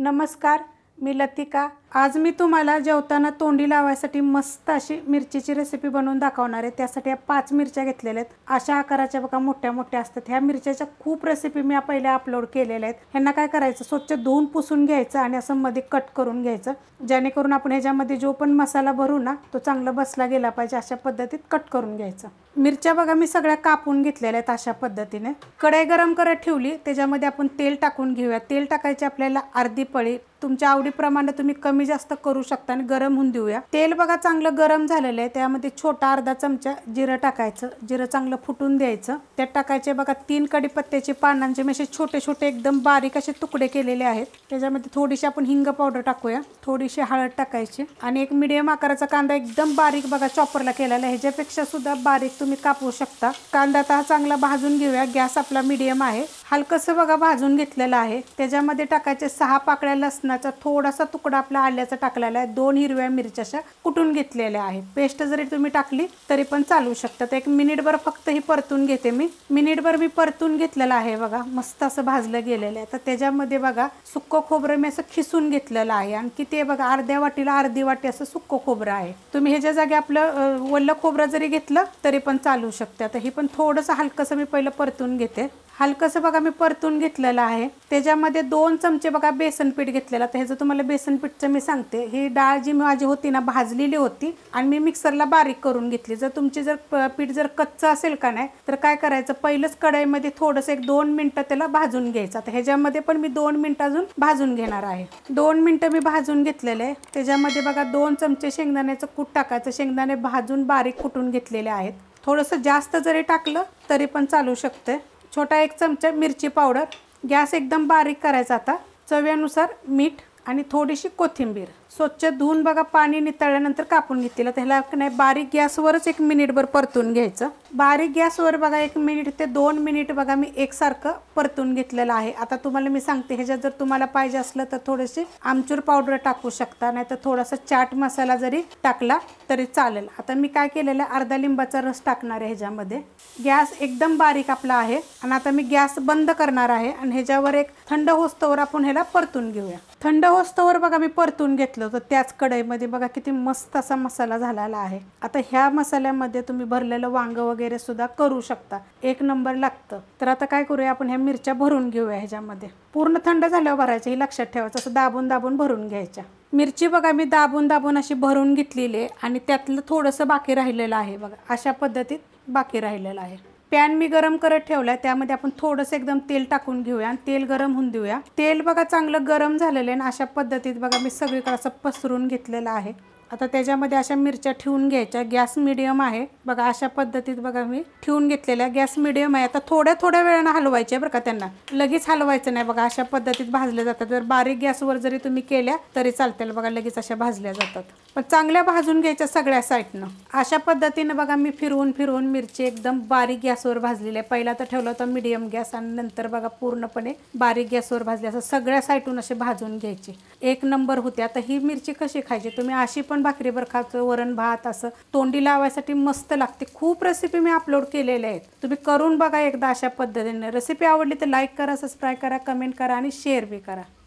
नमस्कार मी लतिका आज मी तुम्हाला जेवताना तोंडी लावायसाठी मस्त अशी मिरचीची रेसिपी बनवून दाखवणार आहे त्यासाठी या पाच मिरच्या घेतलेल्या आहेत अशा आकाराच्या बघा मोठ्या मोठ्या असतात ह्या मिरच्याच्या खूप रेसिपी मी पहिल्या अपलोड केलेल्या आहेत ह्यांना काय करायचं स्वच्छ धुवून पुसून घ्यायचं आणि असं मध्ये कट करून घ्यायचं जेणेकरून आपण ह्याच्यामध्ये जो पण मसाला भरू ना तो चांगला बसला गेला पाहिजे अशा पद्धतीत कट करून घ्यायचं मिरच्या बघा मी सगळ्या कापून घेतलेल्या आहेत अशा पद्धतीने कढई गरम करत ठेवली त्याच्यामध्ये आपण तेल टाकून घेऊया तेल टाकायची आपल्याला अर्धी पळी तुमच्या आवडीप्रमाणे तुम्ही कमी कमी जास्त करू शकता आणि गरम होऊन देऊया तेल बघा चांगलं गरम झालेलं आहे त्यामध्ये छोटा अर्धा चमचा जिरं टाकायचं जिरं चांगलं फुटून द्यायचं त्यात टाकायचे बघा तीन पत्त्याचे पानांचे मी छोटे छोटे एकदम बारीक असे तुकडे केलेले आहेत त्याच्यामध्ये थोडीशी आपण हिंग पावडर टाकूया थोडीशी हळद टाकायची आणि एक मिडियम आकाराचा कांदा एकदम बारीक बघा चॉपरला केलेला आहे ह्याच्यापेक्षा सुद्धा बारीक तुम्ही कापू शकता कांदा तर हा चांगला भाजून घेऊया गॅस आपला मिडियम आहे हलकंसं बघा भाजून घेतलेलं आहे त्याच्यामध्ये टाकायचे सहा पाकळ्या लसणाचा थोडासा तुकडा आपला आल्याचा टाकलेला आहे दोन हिरव्या मिरच्या कुटून घेतलेल्या आहेत पेस्ट जरी तुम्ही टाकली तरी पण चालू शकतात एक मिनिटभर फक्त ही परतून घेते मी मिनिटभर मी परतून घेतलेलं आहे बघा मस्त असं भाजलं गेलेलं आहे तर त्याच्यामध्ये बघा सुक्क खोबरं मी असं खिसून घेतलेलं आहे आणखी ते बघा अर्ध्या वाटीला अर्धी वाटी असं सुक्क खोबरं आहे तुम्ही ह्याच्या जागी आपलं वल्लं खोबरं जरी घेतलं तरी पण चालू शकते आता हे पण थोडंसं हलकंसं मी पहिलं परतून घेते हलकंसं बघा बघा मी परतून घेतलेला आहे त्याच्यामध्ये दोन चमचे बघा बेसन पीठ घेतलेला तर ह्याचं तुम्हाला बेसन पीठचं मी सांगते ही डाळ जी माझी होती ना भाजलेली होती आणि मी मिक्सरला बारीक करून घेतली जर तुमची जर पीठ जर कच्चं असेल का नाही तर काय करायचं पहिलंच कढईमध्ये थोडंसं एक दोन मिनटं त्याला भाजून घ्यायचं तर ह्याच्यामध्ये पण मी दोन मिनटं अजून भाजून घेणार आहे दोन मिनटं मी भाजून घेतलेले आहे त्याच्यामध्ये बघा दोन चमचे शेंगदाण्याचं कूट टाकायचं शेंगदाणे भाजून बारीक कुटून घेतलेले आहेत थोडंसं जास्त जरी टाकलं तरी पण चालू शकते छोटा एक चमचा मिरची पावडर गॅस एकदम बारीक करायचा आता चव्यानुसार मीठ आणि थोडीशी कोथिंबीर स्वच्छ धुवून बघा पाणी नितळल्यानंतर कापून घेतलेलं त्याला नाही बारीक गॅसवरच एक मिनिटभर परतून घ्यायचं बारीक गॅसवर बघा एक मिनिट ते दोन मिनिट बघा मी एकसारखं परतून घेतलेलं आहे आता तुम्हाला मी सांगते ह्याच्यात जर तुम्हाला पाहिजे असलं तर थोडेसे आमचूर पावडर टाकू शकता नाही तर थोडासा चाट मसाला जरी टाकला तरी चालेल आता मी काय केलेलं आहे अर्धा लिंबाचा रस टाकणार आहे ह्याच्यामध्ये गॅस एकदम बारीक आपला आहे आणि आता मी गॅस बंद करणार आहे आणि ह्याच्यावर एक थंड होस्तवर आपण ह्याला परतून घेऊया थंड होस्तवर बघा मी परतून घेतलं घेतलं तर त्याच कढईमध्ये बघा किती मस्त असा मसाला झालेला आहे आता ह्या मसाल्यामध्ये तुम्ही भरलेलं वांग वगैरे सुद्धा करू शकता एक नंबर लागतं तर आता काय करूया आपण ह्या मिरच्या भरून घेऊया ह्याच्यामध्ये पूर्ण थंड झाल्यावर भरायचं हे लक्षात ठेवायचं असं दाबून दाबून भरून घ्यायच्या मिरची बघा मी दाबून दाबून अशी भरून घेतलेली आहे आणि त्यातलं थोडंसं बाकी राहिलेलं आहे बघा अशा पद्धतीत बाकी राहिलेलं आहे पॅन मी गरम करत ठेवला त्यामध्ये आपण थोडंसं एकदम तेल टाकून घेऊया आणि तेल गरम होऊन देऊया तेल बघा चांगलं गरम झालेलं आहे आणि अशा पद्धतीत बघा मी सगळीकडे असं पसरून घेतलेलं आहे आता त्याच्यामध्ये अशा मिरच्या ठेवून घ्यायच्या गॅस मिडियम आहे बघा अशा पद्धतीत बघा मी ठेवून घेतलेल्या गॅस मिडियम आहे आता थोड्या थोड्या वेळानं हलवायचे बरं का त्यांना लगेच हलवायचं नाही बघा अशा पद्धतीत भाजले जातात जर बारीक गॅसवर जरी तुम्ही केल्या तरी चालतील बघा लगेच अशा भाजल्या जातात पण चांगल्या भाजून घ्यायच्या सगळ्या साईडनं अशा पद्धतीनं बघा मी फिरवून फिरवून मिरची एकदम बारीक गॅसवर भाजलेली आहे पहिला तर ठेवला होता मिडियम गॅस आणि नंतर बघा पूर्णपणे बारीक गॅसवर भाजली असं सगळ्या साईडून असे भाजून घ्यायचे एक नंबर होते आता ही मिरची कशी खायची तुम्ही अशी पण पण भाकरी बरखाचं वरण भात असं तोंडी लावायसाठी मस्त लागते खूप रेसिपी मी अपलोड केलेल्या आहेत तुम्ही करून बघा एकदा अशा पद्धतीने रेसिपी आवडली तर लाईक करा सबस्क्राईब करा कमेंट करा आणि शेअर बी करा